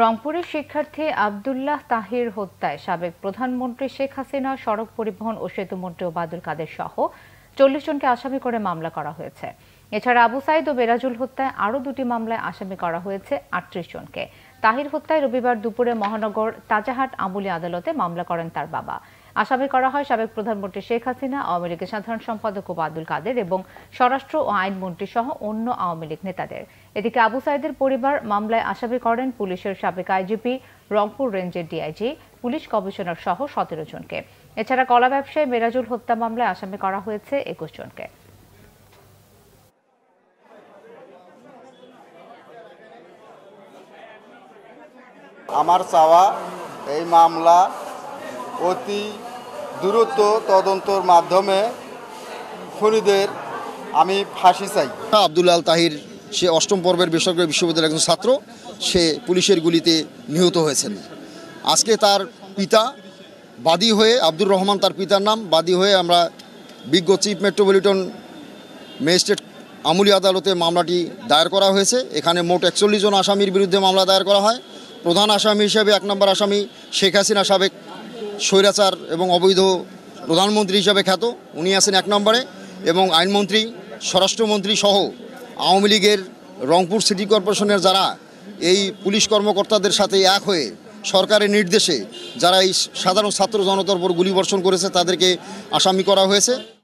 রংপুরের শিক্ষার্থী আবদুল্লাহ তাহির হত্যায় সাবেক প্রধানমন্ত্রী শেখ হাসিনা সড়ক পরিবহন ও সেতুমন্ত্রী ওবায়দুল কাদের সহ চল্লিশ জনকে আসামি করে মামলা করা হয়েছে এছাড়া আবু সাইদ ও বেরাজুল হত্যায় আরও দুটি মামলায় আসামি করা হয়েছে আটত্রিশ জনকে তাহির হত্যায় রবিবার দুপুরে মহানগর তাজাহাট আমুলি আদালতে মামলা করেন তার বাবা আসামি করা হয় সাবেক প্রধানমন্ত্রী শেখ হাসিনা আওয়ামী লীগের সাধারণ সম্পাদক ওবায়দুল কাদের এবং স্বরাষ্ট্র ও আইনমন্ত্রী সহ অন্য আওয়ামী লীগ নেতাদের এদিকে আবু সাইদের পরিবার মামলায় আসামি করেন পুলিশের সাবেক আইজিপি রংপুর রেঞ্জের ডিআইজি পুলিশ কমিশনার সহ সতেরো জনকে এছাড়া কলা ব্যবসায়ী মেরাজুল হত্যা মামলায় আসামি করা হয়েছে একুশ জনকে আমার চাওয়া এই মামলা অতি দ্রুত তদন্তর মাধ্যমে খুনিদের আমি ফাঁসি চাই আব্দুল আল তাহির সে অষ্টম পর্বের বেসরকারি বিশ্ববিদ্যালয়ের একজন ছাত্র সে পুলিশের গুলিতে নিহত হয়েছেন আজকে তার পিতা বাদী হয়ে আব্দুর রহমান তার পিতার নাম বাদী হয়ে আমরা বিজ্ঞ চিফ মেট্রোপলিটন ম্যাজিস্ট্রেট আমুলি আদালতে মামলাটি দায়ের করা হয়েছে এখানে মোট একচল্লিশ জন আসামির বিরুদ্ধে মামলা দায়ের করা হয় প্রধান আসামি হিসেবে এক নম্বর আসামি শেখ হাসিনা সাবেক স্বৈরাচার এবং অবৈধ প্রধানমন্ত্রী হিসাবে খ্যাত উনি আছেন এক নম্বরে এবং আইনমন্ত্রী স্বরাষ্ট্রমন্ত্রী সহ আওয়ামী লীগের রংপুর সিটি কর্পোরেশনের যারা এই পুলিশ কর্মকর্তাদের সাথে এক হয়ে সরকারের নির্দেশে যারা এই সাধারণ ছাত্র জনতার উপর গুলিবর্ষণ করেছে তাদেরকে আসামি করা হয়েছে